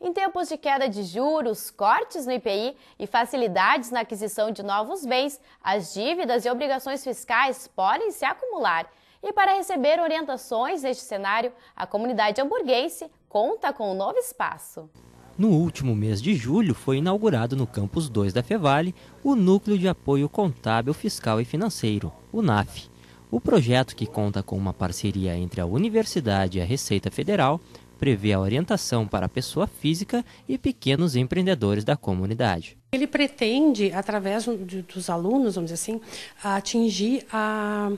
Em tempos de queda de juros, cortes no IPI e facilidades na aquisição de novos bens, as dívidas e obrigações fiscais podem se acumular. E para receber orientações neste cenário, a comunidade hamburguense conta com um novo espaço. No último mês de julho, foi inaugurado no campus 2 da Fevale o Núcleo de Apoio Contábil, Fiscal e Financeiro, o NAF. O projeto, que conta com uma parceria entre a Universidade e a Receita Federal, prevê a orientação para a pessoa física e pequenos empreendedores da comunidade. Ele pretende, através dos alunos, vamos dizer assim, atingir a,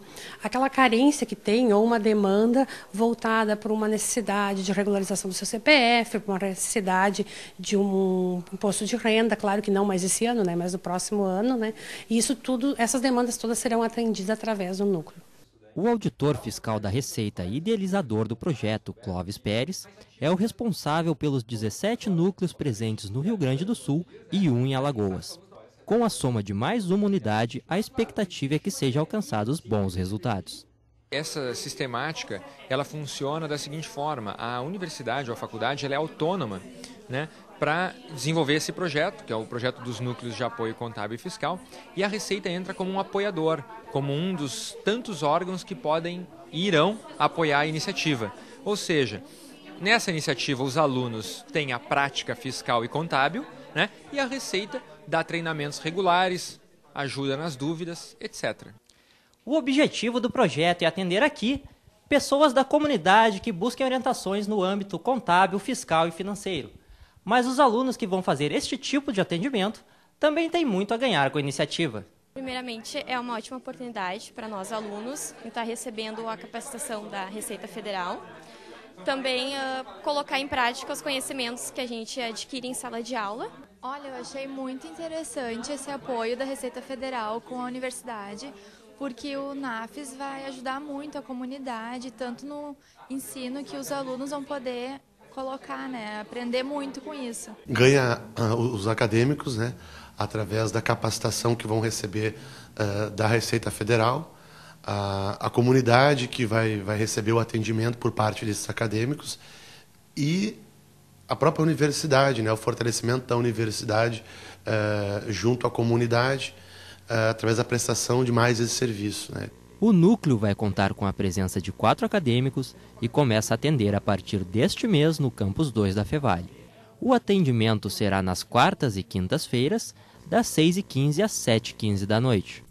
aquela carência que tem ou uma demanda voltada para uma necessidade de regularização do seu CPF, para uma necessidade de um imposto de renda, claro que não mais esse ano, né, mas no próximo ano. Né, e isso tudo, essas demandas todas serão atendidas através do núcleo. O auditor fiscal da Receita e idealizador do projeto, Clóvis Pérez, é o responsável pelos 17 núcleos presentes no Rio Grande do Sul e um em Alagoas. Com a soma de mais uma unidade, a expectativa é que sejam alcançados bons resultados. Essa sistemática, ela funciona da seguinte forma: a universidade ou a faculdade ela é autônoma né, para desenvolver esse projeto, que é o projeto dos núcleos de apoio contábil e fiscal, e a Receita entra como um apoiador, como um dos tantos órgãos que podem e irão apoiar a iniciativa. Ou seja, nessa iniciativa os alunos têm a prática fiscal e contábil, né, e a Receita dá treinamentos regulares, ajuda nas dúvidas, etc. O objetivo do projeto é atender aqui pessoas da comunidade que busquem orientações no âmbito contábil, fiscal e financeiro. Mas os alunos que vão fazer este tipo de atendimento também têm muito a ganhar com a iniciativa. Primeiramente, é uma ótima oportunidade para nós alunos estar recebendo a capacitação da Receita Federal. Também uh, colocar em prática os conhecimentos que a gente adquire em sala de aula. Olha, eu achei muito interessante esse apoio da Receita Federal com a universidade, porque o NAFES vai ajudar muito a comunidade, tanto no ensino que os alunos vão poder colocar, né? Aprender muito com isso. Ganha uh, os acadêmicos, né? Através da capacitação que vão receber uh, da Receita Federal, uh, a comunidade que vai, vai receber o atendimento por parte desses acadêmicos e a própria universidade, né? O fortalecimento da universidade eh, junto à comunidade eh, através da prestação de mais esse serviço, né? O núcleo vai contar com a presença de quatro acadêmicos e começa a atender a partir deste mês no Campus 2 da Fevale. O atendimento será nas quartas e quintas-feiras, das 6h15 às 7h15 da noite.